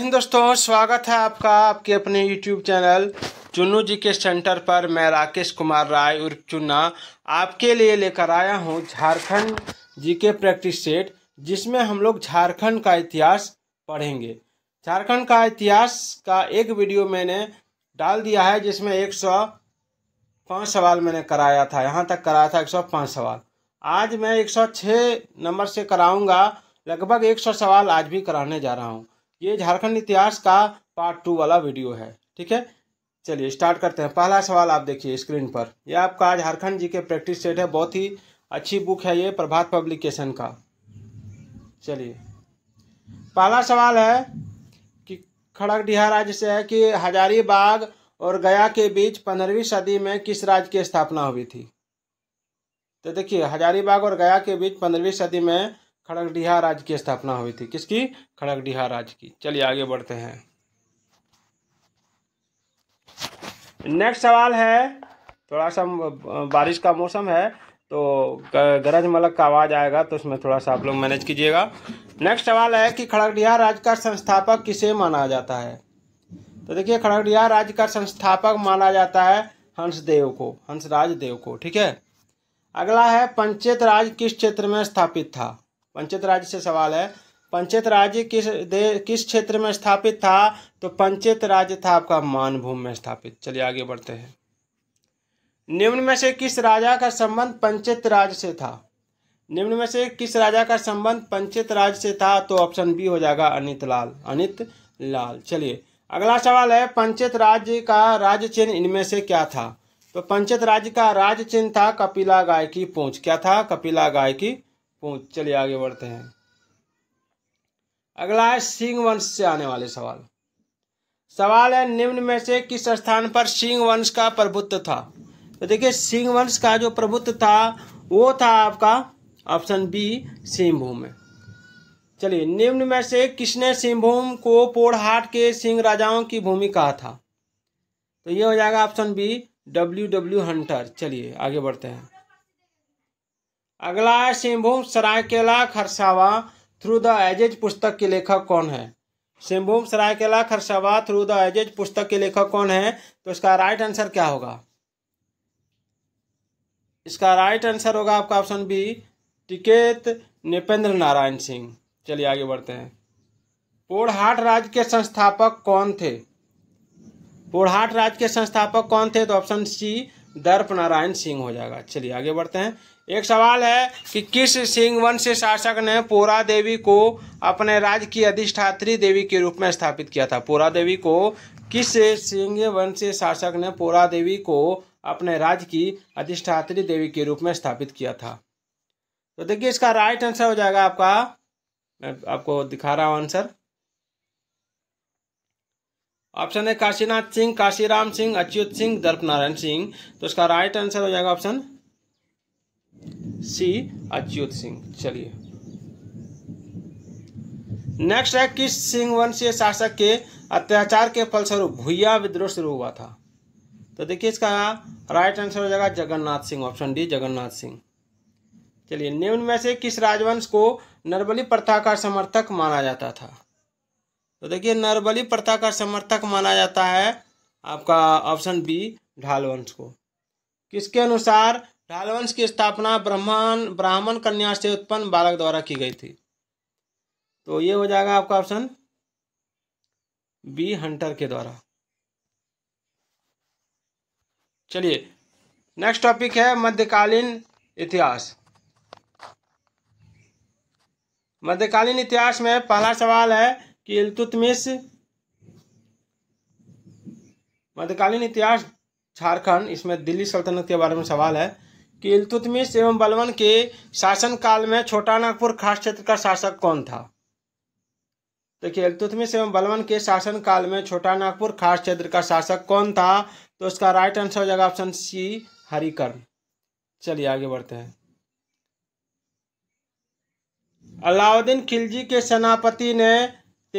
हिंद दोस्तों स्वागत है आपका आपके अपने YouTube चैनल चुन्नू जी के सेंटर पर मैं राकेश कुमार राय उर्फ चुन्ना आपके लिए लेकर आया हूँ झारखंड जी के प्रैक्टिस सेट जिसमें हम लोग झारखंड का इतिहास पढ़ेंगे झारखंड का इतिहास का एक वीडियो मैंने डाल दिया है जिसमें एक सौ पाँच सवाल मैंने कराया था यहाँ तक कराया था एक सौ पाँच सवाल आज मैं एक सौ छः नंबर से कराऊँगा लगभग एक सौ सवाल आज भी कराने जा रहा हूँ ये झारखंड इतिहास का पार्ट टू वाला वीडियो है ठीक है चलिए स्टार्ट करते हैं पहला सवाल आप देखिए स्क्रीन पर ये आपका झारखंड जी के प्रैक्टिस सेट है बहुत ही अच्छी बुक है ये प्रभात पब्लिकेशन का चलिए पहला सवाल है कि खड़गडीहा राज्य से है कि हजारीबाग और गया के बीच पंद्रहवीं सदी में किस राज्य की स्थापना हुई थी तो देखिए हजारीबाग और गया के बीच पंद्रहवीं सदी में खड़गडीहा राज्य की स्थापना हुई थी किसकी खड़गडीहा राज्य की चलिए आगे बढ़ते हैं नेक्स्ट सवाल है थोड़ा सा बारिश का मौसम है तो गरज मलक का आवाज़ आएगा तो उसमें थोड़ा सा आप लोग मैनेज कीजिएगा नेक्स्ट सवाल है कि खड़गडीहा राज्य का संस्थापक किसे माना जाता है तो देखिए खड़गडीहा राज्य का संस्थापक माना जाता है हंसदेव को हंसराज देव को ठीक है अगला है पंचेत राज किस क्षेत्र में स्थापित था पंचायत राज्य से सवाल है पंचायत राज्य किस दे किस क्षेत्र में स्थापित था तो पंचायत राज्य था आपका मानभूम में स्थापित चलिए आगे बढ़ते हैं निम्न में से किस राजा का संबंध पंचायत राज से था निम्न में से किस राजा का संबंध पंचायत राज से था तो ऑप्शन बी हो जाएगा अनित लाल अनित लाल चलिए अगला सवाल है पंचायत राज्य का राज्य चिन्ह इनमें से क्या था तो पंचायत राज्य का राज्य चिन्ह था कपिला गाय की पूंछ क्या था कपिला गाय की पहुंच चलिए आगे बढ़ते हैं अगला है सिंह वंश से आने वाले सवाल सवाल है निम्न में से किस स्थान पर सिंह वंश का प्रभुत्व था तो देखिए सिंह वंश का जो प्रभुत्व था वो था आपका ऑप्शन बी सिंहभूम में चलिए निम्न में से किसने सिंहभूम को पोड़हाट के सिंह राजाओं की भूमि कहा था तो ये हो जाएगा option B W W Hunter चलिए आगे बढ़ते हैं अगला है Singhbhum Saraikela Kharsawan through the ages पुस्तक के लेखक कौन है Singhbhum Saraikela Kharsawan through the ages पुस्तक के लेखक कौन है तो इसका राइट आंसर क्या होगा इसका राइट आंसर होगा आपका ऑप्शन बी टिकेत नृपेंद्र नारायण सिंह चलिए आगे बढ़ते हैं पोड़हाट राज्य के संस्थापक कौन थे पोड़हाट राज्य के संस्थापक कौन थे तो ऑप्शन सी दर्प नारायण सिंह हो जाएगा चलिए आगे बढ़ते हैं एक सवाल है कि किस सिंह वंश शासक ने पोरा देवी को अपने राज्य की अधिष्ठात्री देवी के रूप में स्थापित किया था पोरा देवी को किस सिंह वंश शासक ने पोरा देवी को अपने राज्य की अधिष्ठात्री देवी के रूप में स्थापित किया था तो देखिए इसका राइट आंसर हो जाएगा आपका मैं आपको दिखा रहा हूँ आंसर ऑप्शन है काशीनाथ सिंह काशीराम सिंह अच्युत सिंह दर्प नारायण सिंह तो इसका राइट आंसर हो जाएगा ऑप्शन सी अच्युत सिंह चलिए नेक्स्ट है किस सिंह वंशीय शासक के अत्याचार के फलस्वरूप भूया विद्रोह शुरू हुआ था तो देखिए इसका राइट आंसर हो जाएगा जगन्नाथ सिंह ऑप्शन डी जगन्नाथ सिंह चलिए निम्न में से किस राजवंश को नरबली प्रथा का समर्थक माना जाता था तो देखिए नरबली प्रथा का समर्थक माना जाता है आपका ऑप्शन बी ढाल वंश को किसके अनुसार रालवंश की स्थापना ब्राह्मण ब्राह्मण कन्या से उत्पन्न बालक द्वारा की गई थी तो ये हो जाएगा आपका ऑप्शन बी हंटर के द्वारा चलिए नेक्स्ट टॉपिक है मध्यकालीन इतिहास मध्यकालीन इतिहास में पहला सवाल है कि इलतुतमिश मध्यकालीन इतिहास झारखंड इसमें दिल्ली सल्तनत के बारे में सवाल है किलतुतमिश एवं बलवन के शासनकाल में छोटा नागपुर खास क्षेत्र का शासक कौन था देखिए इलतुतमिश एवं बलवन के शासन काल में छोटा नागपुर खास क्षेत्र का शासक कौन था तो उसका राइट आंसर हो जाएगा ऑप्शन सी हरिकर्ण चलिए आगे बढ़ते हैं अलाउद्दीन खिलजी के सेनापति ने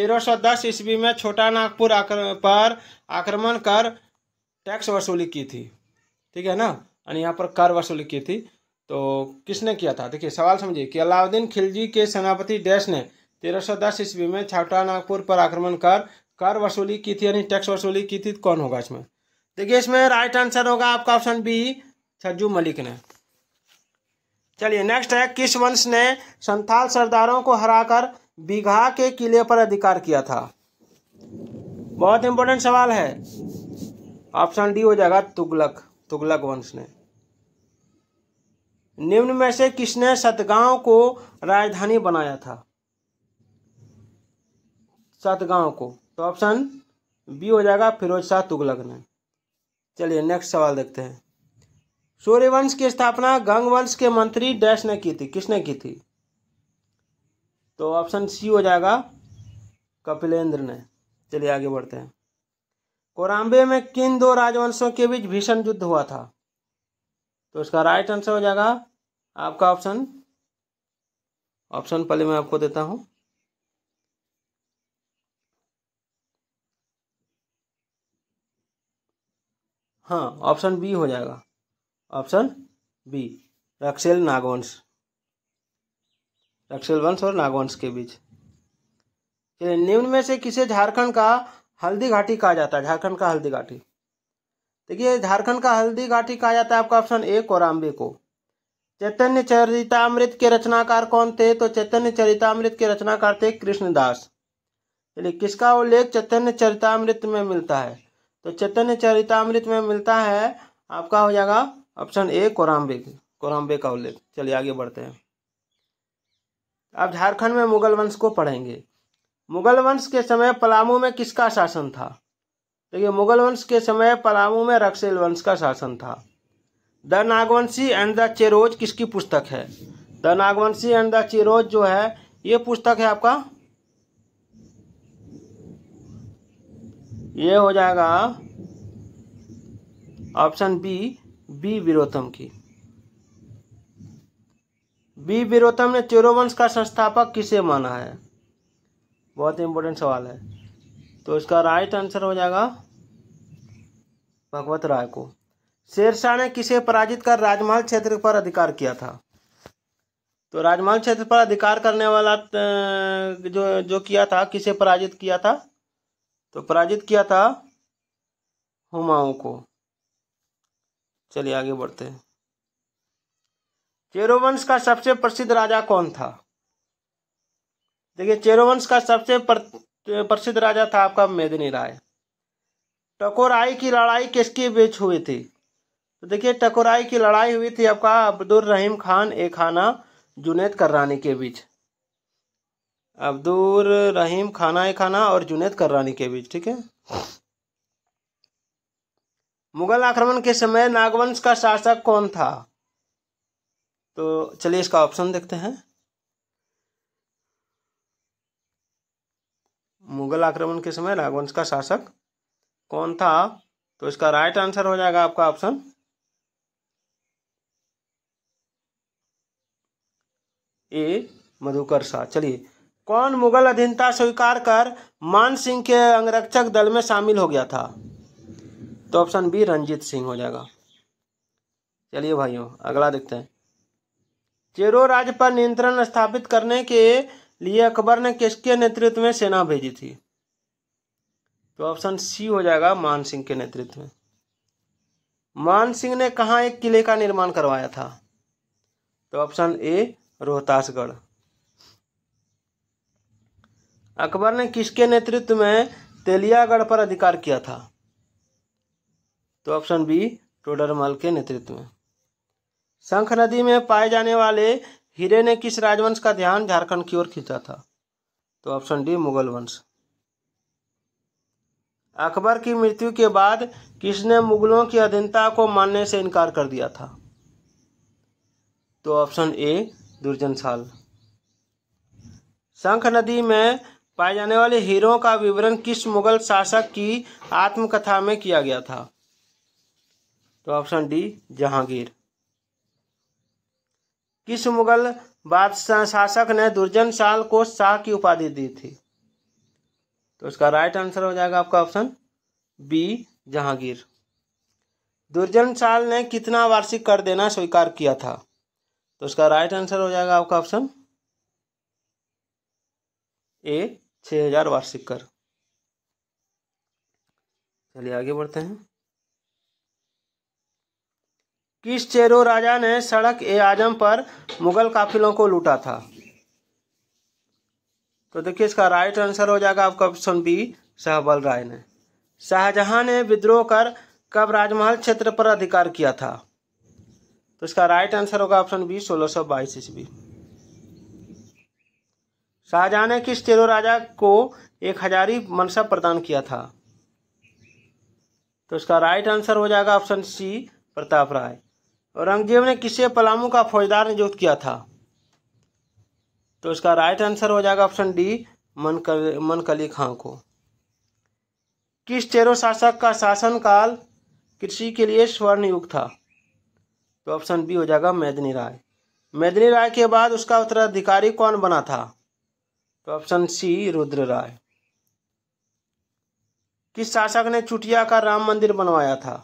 1310 ईस्वी में छोटा नागपुर आक्र, पर आक्रमण कर टैक्स वसूली की थी ठीक है ना यानी यहाँ पर कर वसूली की थी तो किसने किया था देखिए सवाल समझिए कि अलाउद्दीन खिलजी के सेनापति डैश ने 1310 ईस्वी में छावटा नागपुर पर आक्रमण कर कर वसूली की थी यानी टैक्स वसूली की थी तो कौन होगा इसमें देखिए इसमें राइट आंसर होगा आपका ऑप्शन बी छज्जू मलिक ने चलिए नेक्स्ट है किस वंश ने संथाल सरदारों को हराकर बीघा के किले पर अधिकार किया था बहुत इंपॉर्टेंट सवाल है ऑप्शन डी हो जाएगा तुगलक तुगलक वंश ने निम्न में से किसने सतगांव को राजधानी बनाया था सतगांव को तो ऑप्शन बी हो जाएगा फिरोज शाह तुगलक ने चलिए नेक्स्ट सवाल देखते हैं सूर्यवंश की स्थापना गंगवंश के मंत्री डैश ने की थी किसने की थी तो ऑप्शन सी हो जाएगा कपिलेंद्र ने चलिए आगे बढ़ते हैं कोराम्बे में किन दो राजवंशों के बीच भीषण युद्ध हुआ था तो इसका राइट आंसर हो जाएगा आपका ऑप्शन ऑप्शन पहले मैं आपको देता हूं हाँ ऑप्शन बी हो जाएगा ऑप्शन बी रक्सेल नागवंश रक्सेल वंश और नागवंश के बीच चलिए निम्न में से किसे झारखंड का हल्दी घाटी कहा जाता है झारखंड का हल्दी घाटी देखिए झारखंड का हल्दी घाटी कहा जाता है आपका ऑप्शन ए कोराम्बे को चैतन्य चरितमृत के रचनाकार कौन थे तो चैतन्य चरितमृत के रचनाकार थे कृष्णदास चलिए किसका उल्लेख चैतन्य चरितमृत में मिलता है तो चैतन्य चरितमृत में मिलता है आपका हो जाएगा ऑप्शन ए कोराम्बे कोराम्बे का उल्लेख चलिए आगे बढ़ते हैं आप झारखंड में मुगल वंश को पढ़ेंगे मुगल वंश के समय पलामू में किसका शासन था देखिए मुगल वंश के समय पलामू में रक्सेल वंश का शासन था the Nagvanshi and the Cheros किसकी पुस्तक है the Nagvanshi and the Cheros जो है ये पुस्तक है आपका ये हो जाएगा ऑप्शन बी बी विरोतम की बी विरोतम ने चेरोवंश का संस्थापक किसे माना है बहुत इंपॉर्टेंट सवाल है तो इसका राइट आंसर हो जाएगा भगवत राय को शेरशाह ने किसे पराजित कर राजमहल क्षेत्र पर अधिकार किया था तो राजमहल क्षेत्र पर अधिकार करने वाला जो जो किया था किसे पराजित किया था तो पराजित किया था हुमाऊं को चलिए आगे बढ़ते हैं चेरोवंश का सबसे प्रसिद्ध राजा कौन था देखिए चेरोवंश का सबसे प्रसिद्ध राजा था आपका मेदिनी राय टकोराई की लड़ाई किसके बीच हुई थी तो देखिए टकोराई की लड़ाई हुई थी आपका अब्दुल रहीम खान ए खाना जुनेद कर्रानी के बीच अब्दुल रहीम खाना ए खाना और जुनेद कर्रानी के बीच ठीक है मुगल आक्रमण के समय नागवंश का शासक कौन था तो चलिए इसका ऑप्शन देखते हैं मुगल आक्रमण के समय नागवंश का शासक कौन था तो इसका राइट आंसर हो जाएगा आपका ऑप्शन ए मधुकर शाह चलिए कौन मुगल अधीनता स्वीकार कर मान सिंह के अंगरक्षक दल में शामिल हो गया था तो ऑप्शन बी रंजीत सिंह हो जाएगा चलिए भाइयों अगला देखते हैं चेरो राज्य पर नियंत्रण स्थापित करने के लिए अकबर ने किसके नेतृत्व में सेना भेजी थी तो ऑप्शन सी हो जाएगा मान सिंह के नेतृत्व में मान सिंह ने कहा एक किले का निर्माण करवाया था तो ऑप्शन ए रोहतासगढ़ अकबर ने किसके नेतृत्व में तेलियागढ़ पर अधिकार किया था तो ऑप्शन बी टोडरमल के नेतृत्व में शंख नदी में पाए जाने वाले हीरे ने किस राजवंश का ध्यान झारखंड की ओर खींचा था तो ऑप्शन डी मुगल वंश अकबर की मृत्यु के बाद किसने मुगलों की अधीनता को मानने से इनकार कर दिया था तो ऑप्शन ए दुर्जन साल शंख नदी में पाए जाने वाले हीरों का विवरण किस मुगल शासक की आत्मकथा में किया गया था तो ऑप्शन डी जहांगीर किस मुगल बादशाह शासक ने दुर्जन साल को शाह की उपाधि दी थी तो इसका राइट आंसर हो जाएगा आपका ऑप्शन बी जहांगीर दुर्जन साल ने कितना वार्षिक कर देना स्वीकार किया था तो इसका राइट आंसर हो जाएगा आपका ऑप्शन ए छः हजार वार्षिक कर चलिए आगे बढ़ते हैं किस चेरो राजा ने सड़क ए आजम पर मुगल काफिलों को लूटा था तो देखिए इसका राइट आंसर हो जाएगा आपका ऑप्शन बी शाहबल राय ने शाहजहां ने विद्रोह कर कब राजमहल क्षेत्र पर अधिकार किया था तो इसका राइट आंसर होगा ऑप्शन बी सोलह सौ बाईस ईस्वी शाहजहां ने किस चेरो राजा को एक हजारी मनसा प्रदान किया था तो इसका राइट आंसर हो जाएगा ऑप्शन सी प्रताप राय औरंगजेब ने किसे पलामू का फौजदार नियुक्त किया था तो इसका राइट आंसर हो जाएगा ऑप्शन डी मनकली खां को किस चेरो शासक का शासनकाल कृषि के लिए स्वर्ण युग था तो ऑप्शन बी हो जाएगा मेदनी राय मेदनी राय के बाद उसका उत्तराधिकारी कौन बना था तो ऑप्शन सी रुद्र राय किस शासक ने चुटिया का राम मंदिर बनवाया था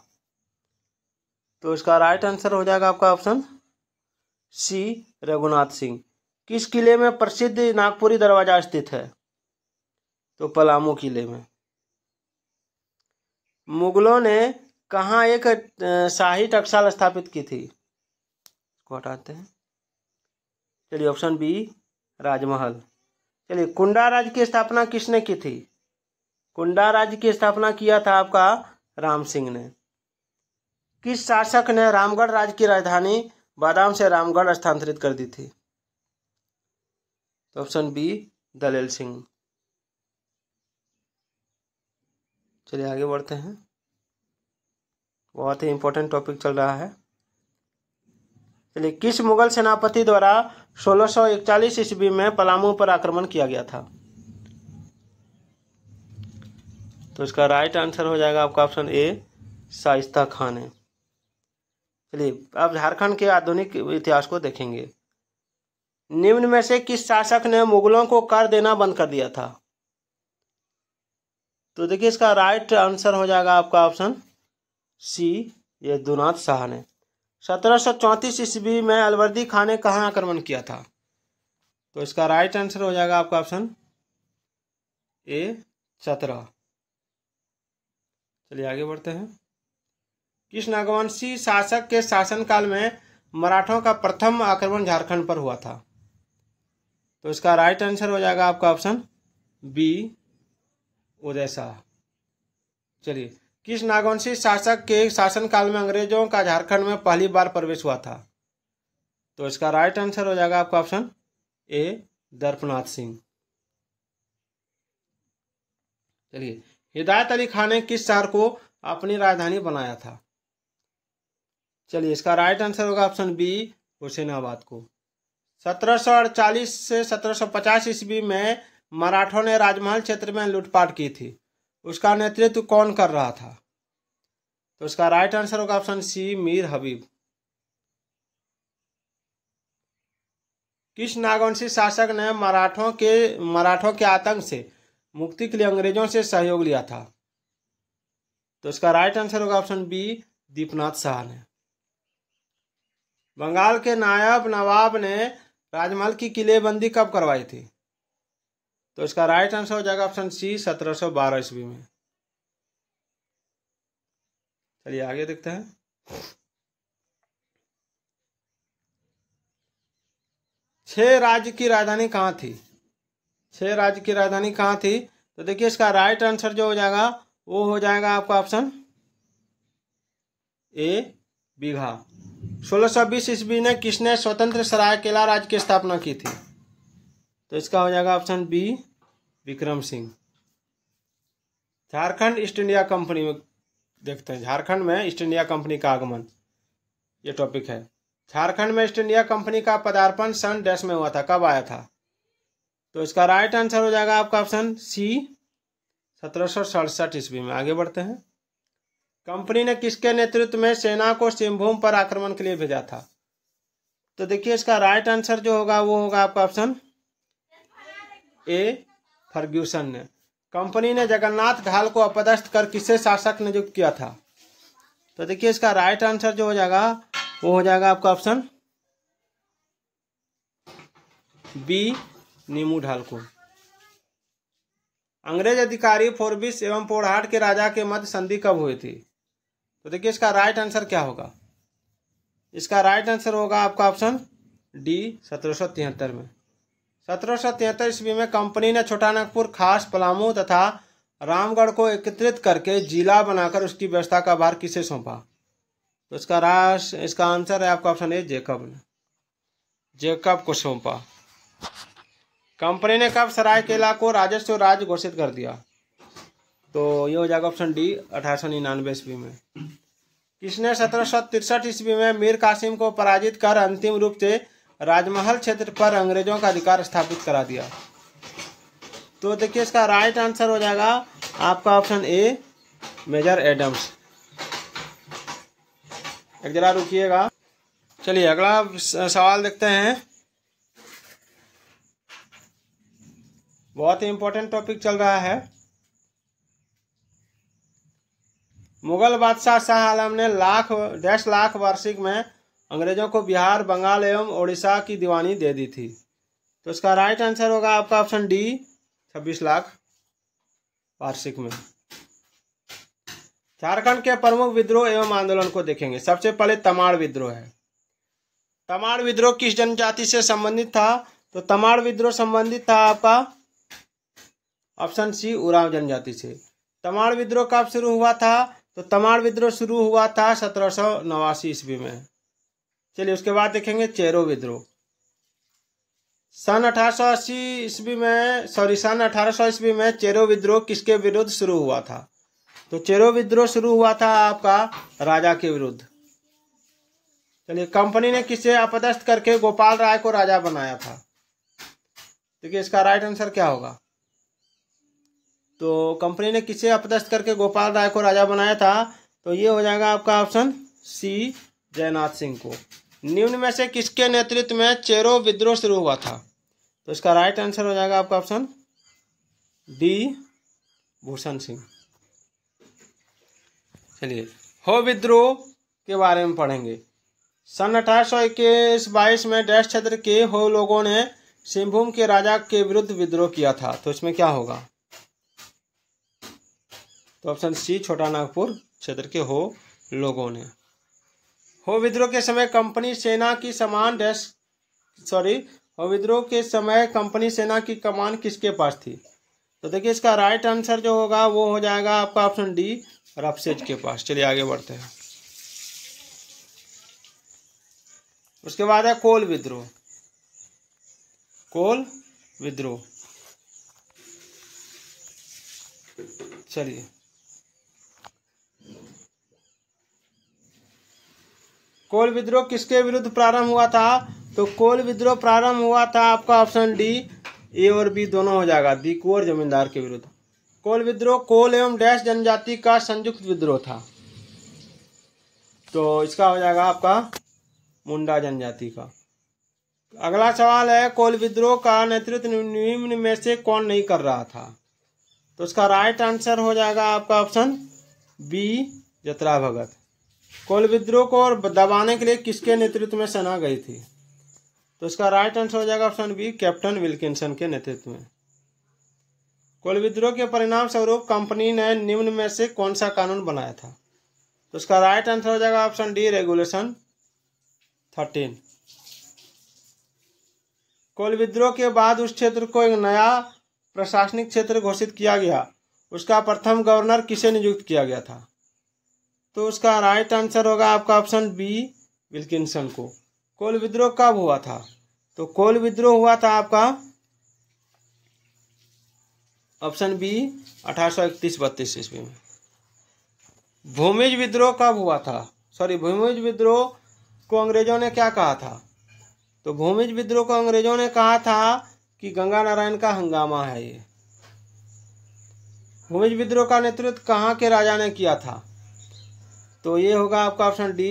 तो इसका राइट आंसर हो जाएगा आपका ऑप्शन सी रघुनाथ सिंह किस किले में प्रसिद्ध नागपुरी दरवाजा स्थित है तो पलामू किले में मुगलों ने कहाँ एक शाही टकसाल स्थापित की थी इसको हटाते हैं चलिए ऑप्शन बी राजमहल चलिए कुंडा राज्य की स्थापना किसने की थी कुंडा राज्य की स्थापना किया था आपका राम सिंह ने किस शासक ने रामगढ़ राज्य की राजधानी बादाम से रामगढ़ स्थानांतरित कर दी थी ऑप्शन तो बी दलेल सिंह चलिए आगे बढ़ते हैं बहुत ही इंपॉर्टेंट टॉपिक चल रहा है चलिए किस मुगल सेनापति द्वारा 1641 ईस्वी में पलामू पर आक्रमण किया गया था तो इसका राइट आंसर हो जाएगा आपका ऑप्शन ए साइस्ता खान है चलिए अब झारखंड के आधुनिक इतिहास को देखेंगे निम्न में से किस शासक ने मुगलों को कर देना बंद कर दिया था तो देखिए इसका राइट आंसर हो जाएगा आपका ऑप्शन सी यदुनाथ शाह ने सत्रह सौ चौंतीस ईस्वी में अलवर्दी खान ने कहाँ आक्रमण किया था तो इसका राइट आंसर हो जाएगा आपका ऑप्शन ए सत्रह चलिए आगे बढ़ते हैं किस नागवंशी शासक के शासनकाल में मराठों का प्रथम आक्रमण झारखंड पर हुआ था तो इसका राइट आंसर हो जाएगा आपका ऑप्शन बी उदय शाह चलिए किस नागवंशी शासक के शासनकाल में अंग्रेजों का झारखंड में पहली बार प्रवेश हुआ था तो इसका राइट आंसर हो जाएगा आपका ऑप्शन ए दर्पनाथ सिंह चलिए हिदायत अली खान ने किस शहर को अपनी राजधानी बनाया था चलिए इसका राइट आंसर होगा ऑप्शन बी हुसैनाबाद को सत्रह से सत्रह ईस्वी में मराठों ने राजमहल क्षेत्र में लूटपाट की थी उसका नेतृत्व कौन कर रहा था तो उसका राइट आंसर होगा ऑप्शन सी मीर हबीब किस नागवंशी शासक ने मराठों के मराठों के आतंक से मुक्ति के लिए अंग्रेजों से सहयोग लिया था तो उसका राइट आंसर होगा ऑप्शन बी दीपनाथ शाह ने बंगाल के नायब नवाब ने राजमहल की किलेबंदी कब करवाई थी तो इसका राइट आंसर हो जाएगा ऑप्शन सी सत्रह सौ बारह ईस्वी में चलिए आगे देखते हैं छह राज्य की राजधानी कहाँ थी छह राज्य की राजधानी कहाँ थी तो देखिए इसका राइट आंसर जो हो जाएगा वो हो जाएगा आपका ऑप्शन ए बीघा 1620 ईस्वी में किसने स्वतंत्र सराय किला राज्य की स्थापना की थी तो इसका हो जाएगा option B Vikram Singh Jharkhand East India Company में देखते हैं झारखंड में ईस्ट इंडिया कंपनी का आगमन ये टॉपिक है झारखंड में ईस्ट इंडिया कंपनी का पदार्पण सन डैश में हुआ था कब आया था तो इसका राइट आंसर हो जाएगा आपका ऑप्शन सी सत्रह ईस्वी में आगे बढ़ते हैं कंपनी ने किसके नेतृत्व में सेना को सिंहभूम पर आक्रमण के लिए भेजा था तो देखिए इसका राइट आंसर जो होगा वो होगा आपका ऑप्शन ए फर्ग्यूसन ने कंपनी ने जगन्नाथ घाल को अपदस्थ कर किसे शासक नियुक्त किया था तो देखिए इसका राइट आंसर जो हो जाएगा वो हो जाएगा आपका ऑप्शन बी नीमू ढाल को अंग्रेज अधिकारी फोरबिस एवं पोड़हाट के राजा के मध्य संधि कब हुई थी तो देखिए इसका राइट आंसर क्या होगा इसका राइट आंसर होगा आपका ऑप्शन डी सत्रह में सत्रह सौ तिहत्तर ईस्वी में कंपनी ने छोटा नागपुर खास पलामू तथा रामगढ़ को एकत्रित करके जिला बनाकर उसकी व्यवस्था का भार किसे सौंपा तो इसका राश इसका आंसर है आपका ऑप्शन ए जेकब ने जेकब को सौंपा कंपनी ने कब सरायकेला को राजस्व राज्य घोषित कर दिया तो ये हो जाएगा ऑप्शन डी अठारह सौ निन्यानवे ईस्वी में किसने सत्रह सौ तिरसठ ईस्वी में मीर कासिम को पराजित कर अंतिम रूप से राजमहल क्षेत्र पर अंग्रेजों का अधिकार स्थापित करा दिया तो देखिए इसका राइट आंसर हो जाएगा आपका ऑप्शन ए मेजर एडम्स एक जरा रुकिएगा चलिए अगला सवाल देखते हैं बहुत ही इंपॉर्टेंट टॉपिक चल रहा है मुगल बादशाह शाह आलम ने लाख डेढ़ लाख वार्षिक में अंग्रेजों को बिहार बंगाल एवं ओडिशा की दीवानी दे दी थी तो इसका राइट आंसर होगा आपका ऑप्शन डी छब्बीस लाख वार्षिक में झारखंड के प्रमुख विद्रोह एवं आंदोलन को देखेंगे सबसे पहले तमाड़ विद्रोह है तमाड़ विद्रोह किस जनजाति से संबंधित था तो तमाड़ विद्रोह संबंधित था आपका ऑप्शन सी उराव जनजाति से तमाड़ विद्रोह कब शुरू हुआ था तो तमाड़ विद्रोह शुरू हुआ था सत्रह सौ नवासी ईस्वी में चलिए उसके बाद देखेंगे चेरो विद्रोह सन अठारह ईस्वी में सॉरी सन अठारह ईस्वी में चेरो विद्रोह किसके विरुद्ध शुरू हुआ था तो चेरो विद्रोह शुरू हुआ था आपका राजा के विरुद्ध चलिए कंपनी ने किसे अपदस्थ करके गोपाल राय को राजा बनाया था देखिए इसका राइट आंसर क्या होगा तो कंपनी ने किसे अपदस्थ करके गोपाल राय को राजा बनाया था तो ये हो जाएगा आपका ऑप्शन सी जयनाथ सिंह को निम्न में से किसके नेतृत्व में चेरो विद्रोह शुरू हुआ था तो इसका राइट आंसर हो जाएगा आपका ऑप्शन डी भूषण सिंह चलिए हो विद्रोह के बारे में पढ़ेंगे सन अठारह सौ इक्कीस बाईस में डैश क्षेत्र के हो लोगों ने सिंहभूम के राजा के विरुद्ध विद्रोह किया था तो इसमें क्या होगा तो ऑप्शन सी छोटा नागपुर क्षेत्र के हो लोगों ने हो विद्रोह के समय कंपनी सेना की समान डैश सॉरी हो विद्रोह के समय कंपनी सेना की कमान किसके पास थी तो देखिए इसका राइट आंसर जो होगा वो हो जाएगा आपका ऑप्शन डी रफसेज के पास चलिए आगे बढ़ते हैं उसके बाद है कोल विद्रोह कोल विद्रोह चलिए कोल विद्रोह किसके विरुद्ध प्रारंभ हुआ था तो कोल विद्रोह प्रारंभ हुआ था आपका ऑप्शन डी ए और बी दोनों हो जाएगा दी दिकुअर जमींदार के विरुद्ध कोल विद्रोह कोल एवं डैश जनजाति का संयुक्त विद्रोह था तो इसका हो जाएगा आपका मुंडा जनजाति का अगला सवाल है कोल विद्रोह का नेतृत्व निम्न में से कौन नहीं कर रहा था तो इसका राइट आंसर हो जाएगा आपका ऑप्शन बी जतरा भगत कोल विद्रोह को और दबाने के लिए किसके नेतृत्व में सेना गई थी तो इसका राइट आंसर हो जाएगा ऑप्शन बी कैप्टन विल्किंसन के नेतृत्व में कोल विद्रोह के परिणाम स्वरूप कंपनी ने निम्न में से कौन सा कानून बनाया था तो इसका राइट आंसर हो जाएगा option D regulation thirteen Kol विद्रोह के बाद उस क्षेत्र को एक नया प्रशासनिक क्षेत्र घोषित किया गया उसका प्रथम गवर्नर किसे नियुक्त किया गया था तो उसका राइट आंसर होगा आपका ऑप्शन बी विल्किसन को कोल विद्रोह कब हुआ था तो कोल विद्रोह हुआ था आपका ऑप्शन बी अठारह सौ इकतीस बत्तीस ईस्वी में भूमिज विद्रोह कब हुआ था सॉरी भूमिज विद्रोह को अंग्रेजों ने क्या कहा था तो भूमिज विद्रोह को अंग्रेजों ने कहा था कि गंगा नारायण का हंगामा है ये भूमिज विद्रोह का नेतृत्व कहाँ के राजा ने किया था तो ये होगा आपका ऑप्शन डी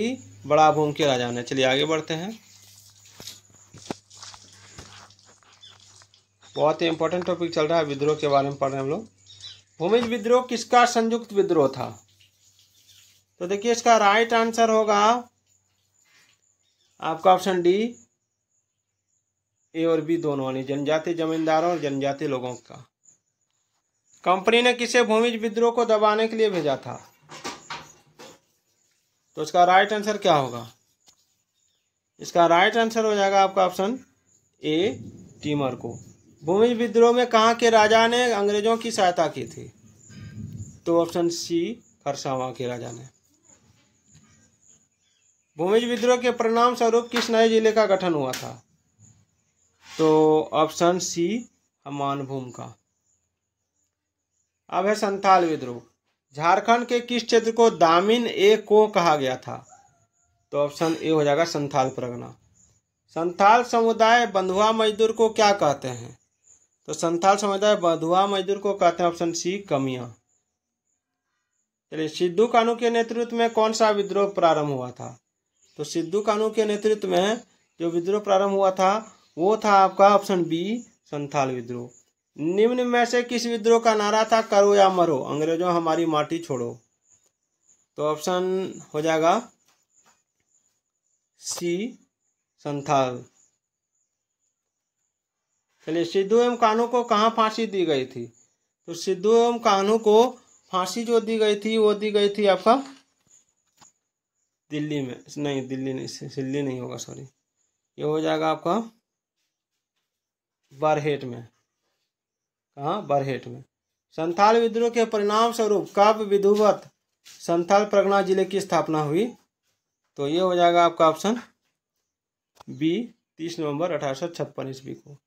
बड़ा भूम के राजा ने चलिए आगे बढ़ते हैं बहुत ही इंपॉर्टेंट टॉपिक चल रहा है विद्रोह के बारे में पढ़ रहे हैं हम लोग भूमिज विद्रोह किसका संयुक्त विद्रोह था तो देखिए इसका राइट आंसर होगा आपका ऑप्शन डी ए और बी दोनों यानी जनजाति जमींदारों और जनजाति लोगों का कंपनी ने किसे भूमिज विद्रोह को दबाने के लिए भेजा था तो इसका राइट आंसर क्या होगा इसका राइट आंसर हो जाएगा आपका ऑप्शन ए टीमर को भूमि विद्रोह में कहाँ के राजा ने अंग्रेजों की सहायता की थी तो ऑप्शन सी खरसावा के राजा ने भूमिज विद्रोह के परिणाम स्वरूप किस नए जिले का गठन हुआ था तो ऑप्शन सी हमानभूम का अब है संथाल विद्रोह झारखंड के किस क्षेत्र को दामिन ए को कहा गया था तो ऑप्शन ए हो जाएगा संथाल प्रगना संथाल समुदाय बंधुआ मजदूर को क्या कहते हैं तो संथाल समुदाय बंधुआ मजदूर को कहते हैं ऑप्शन सी कमिया चलिए सिद्धू कानू के नेतृत्व में कौन सा विद्रोह प्रारंभ हुआ था तो सिद्धू कानू के नेतृत्व में जो विद्रोह प्रारंभ हुआ था वो था आपका ऑप्शन बी संथाल विद्रोह निम्न में से किस विद्रोह का नारा था करो या मरो अंग्रेजों हमारी माटी छोड़ो तो ऑप्शन हो जाएगा सी संथाल चलिए सिद्धू एवं कानू को कहा फांसी दी गई थी तो सिद्धू एवं कानू को फांसी जो दी गई थी वो दी गई थी आपका दिल्ली में नहीं दिल्ली नहीं दिल्ली नहीं होगा सॉरी ये हो जाएगा आपका बारहेट में कहाँ बरहेट में संथाल विद्रोह के परिणाम स्वरूप कब विधुवत संथाल प्रगना जिले की स्थापना हुई तो ये हो जाएगा आपका ऑप्शन बी तीस नवंबर अठारह सौ छप्पन ईस्वी को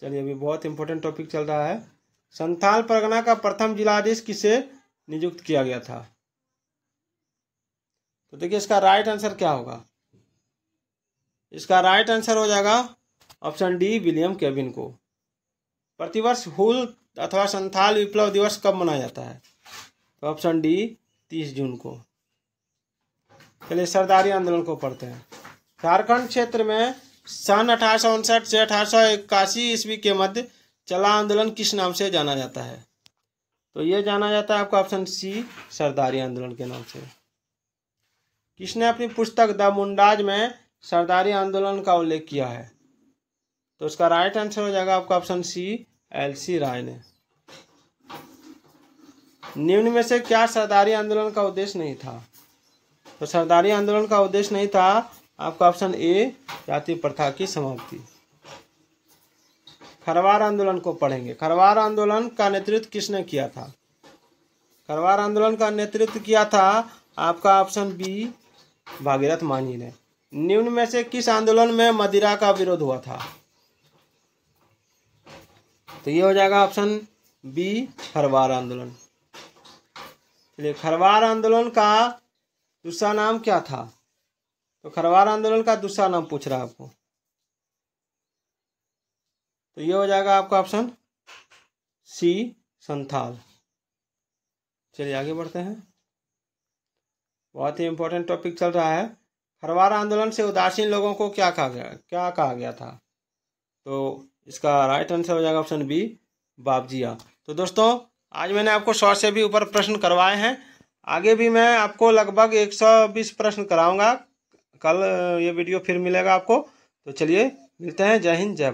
चलिए अभी बहुत इंपॉर्टेंट टॉपिक चल रहा है संथाल परगना का प्रथम जिलाधीश किसे नियुक्त किया गया था तो देखिए इसका राइट आंसर क्या होगा इसका राइट आंसर हो जाएगा ऑप्शन डी विलियम केविन को प्रतिवर्ष हुल अथवा संथाल विप्लव दिवस कब मनाया जाता है तो ऑप्शन डी तीस जून को चलिए सरदारी आंदोलन को पढ़ते हैं झारखंड क्षेत्र में सन अठारह से अठारह ईस्वी के मध्य चला आंदोलन किस नाम से जाना जाता है तो ये जाना जाता है आपका ऑप्शन सी सरदारी आंदोलन के नाम से किसने अपनी पुस्तक द मुंडाज में सरदारी आंदोलन का उल्लेख किया है तो उसका राइट आंसर हो जाएगा आपका ऑप्शन सी एल सी राय ने निम्न में से क्या सरदारी आंदोलन का उद्देश्य नहीं था तो सरदारी आंदोलन का उद्देश्य नहीं था आपका ऑप्शन ए जाति प्रथा की समाप्ति खरवार आंदोलन को पढ़ेंगे खरवार आंदोलन का नेतृत्व किसने किया था खरवार आंदोलन का नेतृत्व किया था आपका ऑप्शन बी भागीरथ मांझी ने निम्न में से किस आंदोलन में मदिरा का विरोध हुआ था तो ये हो जाएगा ऑप्शन बी खरवार आंदोलन चलिए खरवार आंदोलन का दूसरा नाम क्या था तो खरवार आंदोलन का दूसरा नाम पूछ रहा है आपको तो ये हो जाएगा आपका ऑप्शन सी संथाल चलिए आगे बढ़ते हैं बहुत ही इंपॉर्टेंट टॉपिक चल रहा है खरवार आंदोलन से उदासीन लोगों को क्या कहा गया क्या कहा गया था तो इसका राइट आंसर हो जाएगा ऑप्शन बी बाबजिया तो दोस्तों आज मैंने आपको सौ से भी ऊपर प्रश्न करवाए हैं आगे भी मैं आपको लगभग एक सौ बीस प्रश्न कराऊंगा कल ये वीडियो फिर मिलेगा आपको तो चलिए मिलते हैं जय हिंद जय भारत